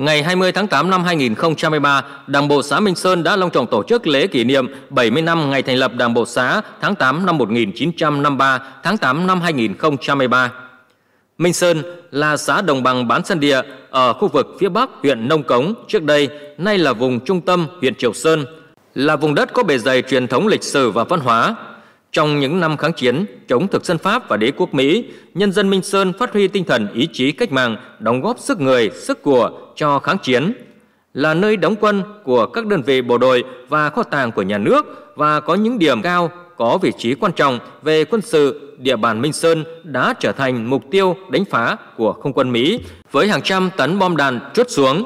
Ngày 20 tháng 8 năm 2023, Đảng bộ xã Minh Sơn đã long trọng tổ chức lễ kỷ niệm 70 năm ngày thành lập Đảng bộ xã tháng 8 năm 1953, tháng 8 năm 2023. Minh Sơn là xã đồng bằng bán sân địa ở khu vực phía Bắc huyện Nông Cống trước đây, nay là vùng trung tâm huyện Triệu Sơn, là vùng đất có bề dày truyền thống lịch sử và văn hóa. Trong những năm kháng chiến chống thực dân Pháp và đế quốc Mỹ, nhân dân Minh Sơn phát huy tinh thần ý chí cách mạng, đóng góp sức người, sức của, cho kháng chiến, là nơi đóng quân của các đơn vị bộ đội và kho tàng của nhà nước và có những điểm cao có vị trí quan trọng về quân sự, địa bàn Minh Sơn đã trở thành mục tiêu đánh phá của không quân Mỹ với hàng trăm tấn bom đạn trút xuống.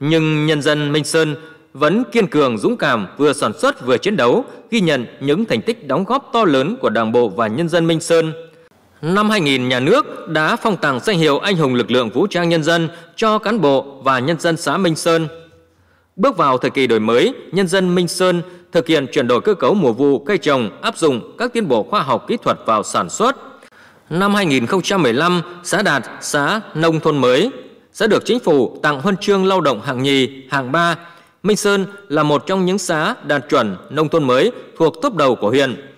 Nhưng nhân dân Minh Sơn vẫn kiên cường dũng cảm vừa sản xuất vừa chiến đấu, ghi nhận những thành tích đóng góp to lớn của Đảng bộ và nhân dân Minh Sơn. Năm 2000, nhà nước đã phong tặng danh hiệu Anh hùng lực lượng vũ trang nhân dân cho cán bộ và nhân dân xã Minh Sơn. Bước vào thời kỳ đổi mới, nhân dân Minh Sơn thực hiện chuyển đổi cơ cấu mùa vụ cây trồng, áp dụng các tiến bộ khoa học kỹ thuật vào sản xuất. Năm 2015, xã đạt xã nông thôn mới sẽ được chính phủ tặng huân chương lao động hạng nhì, hạng ba. Minh Sơn là một trong những xã đạt chuẩn nông thôn mới thuộc top đầu của huyện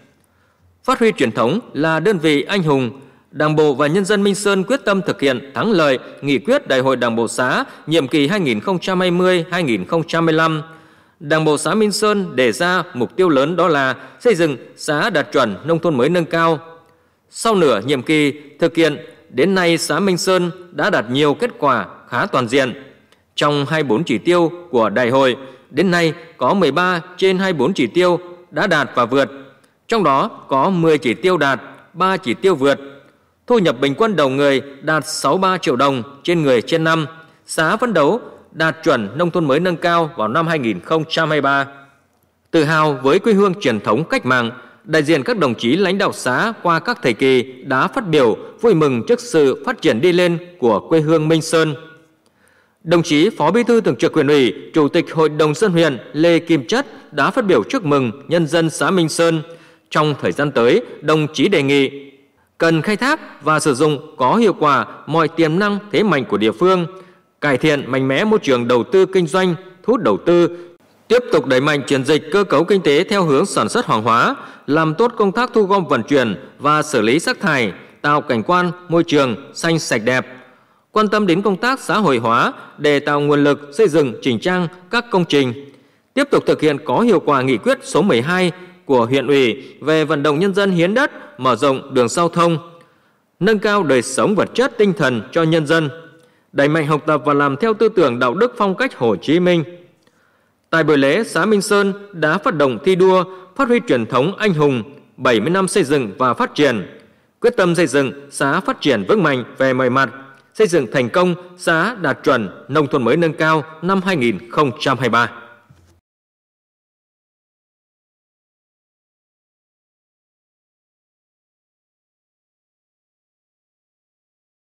phát huy truyền thống là đơn vị anh hùng. Đảng bộ và nhân dân Minh Sơn quyết tâm thực hiện thắng lợi nghị quyết Đại hội Đảng bộ xã nhiệm kỳ 2020-2025. Đảng bộ xã Minh Sơn đề ra mục tiêu lớn đó là xây dựng xã đạt chuẩn nông thôn mới nâng cao. Sau nửa nhiệm kỳ thực hiện, đến nay xã Minh Sơn đã đạt nhiều kết quả khá toàn diện. Trong 24 chỉ tiêu của đại hội, đến nay có 13 trên 24 chỉ tiêu đã đạt và vượt trong đó có 10 chỉ tiêu đạt, 3 chỉ tiêu vượt. Thu nhập bình quân đầu người đạt 63 triệu đồng trên người trên năm. xã phấn đấu đạt chuẩn nông thôn mới nâng cao vào năm 2023. Tự hào với quê hương truyền thống cách mạng, đại diện các đồng chí lãnh đạo xã qua các thời kỳ đã phát biểu vui mừng trước sự phát triển đi lên của quê hương Minh Sơn. Đồng chí Phó Bí thư Thường trực huyện ủy, Chủ tịch Hội đồng dân huyện Lê Kim Chất đã phát biểu chúc mừng nhân dân xã Minh Sơn – trong thời gian tới, đồng chí đề nghị cần khai thác và sử dụng có hiệu quả mọi tiềm năng thế mạnh của địa phương, cải thiện mạnh mẽ môi trường đầu tư kinh doanh, thu hút đầu tư, tiếp tục đẩy mạnh chuyển dịch cơ cấu kinh tế theo hướng sản xuất hàng hóa, làm tốt công tác thu gom vận chuyển và xử lý rác thải, tạo cảnh quan môi trường xanh sạch đẹp, quan tâm đến công tác xã hội hóa để tạo nguồn lực xây dựng chỉnh trang các công trình, tiếp tục thực hiện có hiệu quả nghị quyết số 12 của huyện ủy về vận động nhân dân hiến đất, mở rộng đường giao thông, nâng cao đời sống vật chất tinh thần cho nhân dân, đẩy mạnh học tập và làm theo tư tưởng đạo đức phong cách Hồ Chí Minh. Tại buổi lễ, xã Minh Sơn đã phát động thi đua phát huy truyền thống anh hùng 70 năm xây dựng và phát triển, quyết tâm xây dựng xã phát triển vững mạnh về mọi mặt, xây dựng thành công xã đạt chuẩn nông thôn mới nâng cao năm 2023.